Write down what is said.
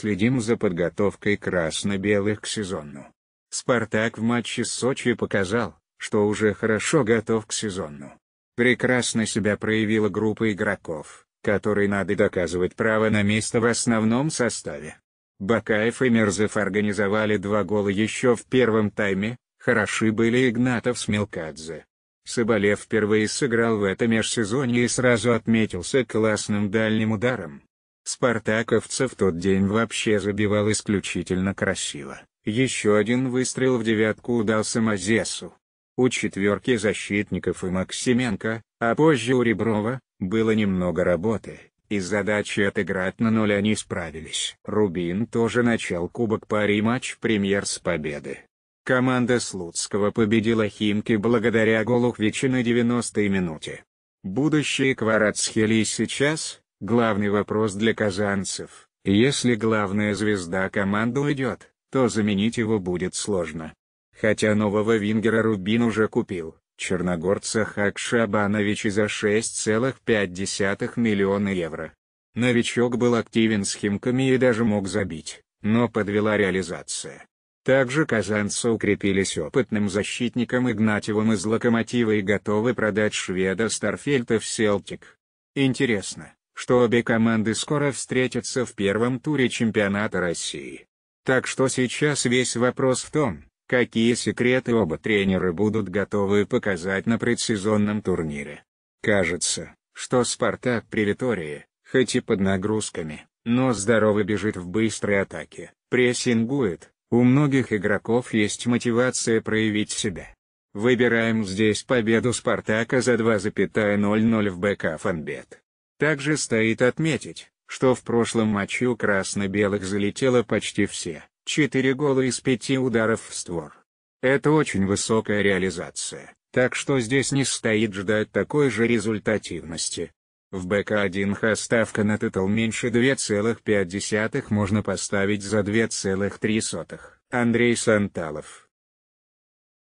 следим за подготовкой красно-белых к сезону. «Спартак» в матче с Сочи показал, что уже хорошо готов к сезону. Прекрасно себя проявила группа игроков, которой надо доказывать право на место в основном составе. Бакаев и Мерзов организовали два гола еще в первом тайме, хороши были Игнатов с Мелкадзе. Соболев впервые сыграл в этом межсезонье и сразу отметился классным дальним ударом. Спартаковцев тот день вообще забивал исключительно красиво. Еще один выстрел в девятку удался Мазесу. У четверки защитников и Максименко, а позже у Реброва, было немного работы, и задачи отыграть на ноль они справились. Рубин тоже начал Кубок Пари матч премьер с победы. Команда Слуцкого победила Химки благодаря голу Хвичи на 90-й минуте. Будущие Кварацхели сейчас, Главный вопрос для казанцев. Если главная звезда команды уйдет, то заменить его будет сложно. Хотя нового вингера Рубин уже купил, черногорца Хакша Шабановича за 6,5 миллиона евро. Новичок был активен с химками и даже мог забить, но подвела реализация. Также казанцы укрепились опытным защитником Игнатьевым из «Локомотива» и готовы продать шведа Старфельта в «Селтик». Интересно, что обе команды скоро встретятся в первом туре чемпионата России. Так что сейчас весь вопрос в том, какие секреты оба тренера будут готовы показать на предсезонном турнире. Кажется, что «Спартак» при Витории, хоть и под нагрузками, но здорово бежит в быстрой атаке, прессингует, у многих игроков есть мотивация проявить себя. Выбираем здесь победу «Спартака» за 2,00 в БК «Фанбет». Также стоит отметить, что в прошлом матче у красно-белых залетело почти все, 4 гола из 5 ударов в створ. Это очень высокая реализация, так что здесь не стоит ждать такой же результативности. В БК-1Х ставка на титл меньше 2,5 можно поставить за 2,3. Андрей Санталов